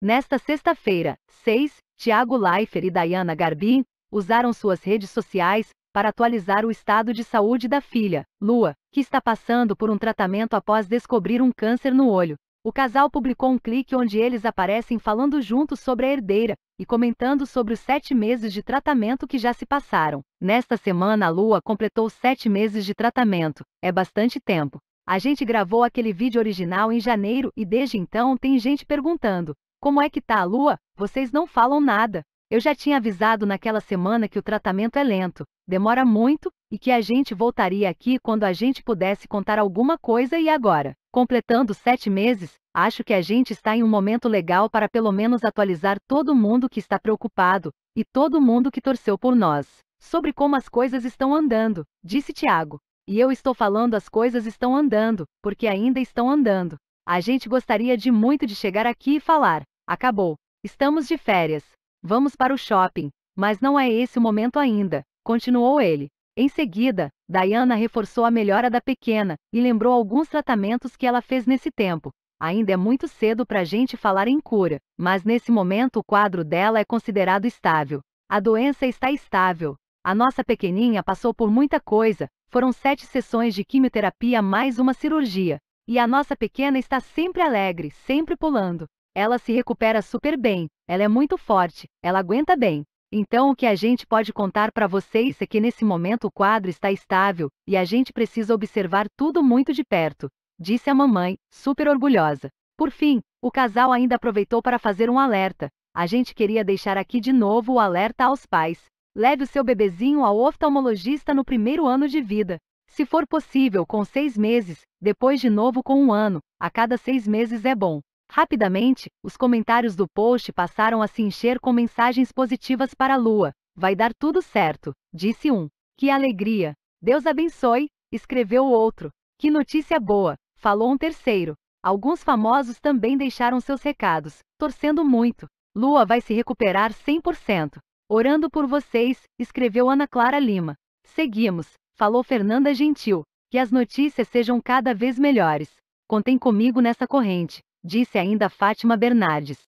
Nesta sexta-feira, 6, Tiago Leifer e Diana Garbin usaram suas redes sociais para atualizar o estado de saúde da filha, Lua, que está passando por um tratamento após descobrir um câncer no olho. O casal publicou um clique onde eles aparecem falando juntos sobre a herdeira e comentando sobre os sete meses de tratamento que já se passaram. Nesta semana, a Lua completou sete meses de tratamento. É bastante tempo. A gente gravou aquele vídeo original em janeiro e desde então tem gente perguntando: como é que tá a lua? Vocês não falam nada. Eu já tinha avisado naquela semana que o tratamento é lento, demora muito, e que a gente voltaria aqui quando a gente pudesse contar alguma coisa e agora, completando sete meses, acho que a gente está em um momento legal para pelo menos atualizar todo mundo que está preocupado, e todo mundo que torceu por nós, sobre como as coisas estão andando, disse Tiago. E eu estou falando as coisas estão andando, porque ainda estão andando. A gente gostaria de muito de chegar aqui e falar, Acabou. Estamos de férias. Vamos para o shopping. Mas não é esse o momento ainda, continuou ele. Em seguida, Diana reforçou a melhora da pequena e lembrou alguns tratamentos que ela fez nesse tempo. Ainda é muito cedo para a gente falar em cura, mas nesse momento o quadro dela é considerado estável. A doença está estável. A nossa pequeninha passou por muita coisa, foram sete sessões de quimioterapia mais uma cirurgia. E a nossa pequena está sempre alegre, sempre pulando. Ela se recupera super bem, ela é muito forte, ela aguenta bem. Então, o que a gente pode contar para vocês é que nesse momento o quadro está estável e a gente precisa observar tudo muito de perto, disse a mamãe, super orgulhosa. Por fim, o casal ainda aproveitou para fazer um alerta. A gente queria deixar aqui de novo o alerta aos pais. Leve o seu bebezinho ao oftalmologista no primeiro ano de vida. Se for possível, com seis meses, depois de novo com um ano, a cada seis meses é bom. Rapidamente, os comentários do post passaram a se encher com mensagens positivas para a Lua. Vai dar tudo certo, disse um. Que alegria! Deus abençoe, escreveu o outro. Que notícia boa, falou um terceiro. Alguns famosos também deixaram seus recados, torcendo muito. Lua vai se recuperar 100%. Orando por vocês, escreveu Ana Clara Lima. Seguimos, falou Fernanda Gentil. Que as notícias sejam cada vez melhores. Contem comigo nessa corrente disse ainda Fátima Bernardes.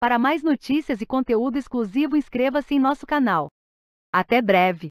Para mais notícias e conteúdo exclusivo, inscreva-se em nosso canal. Até breve!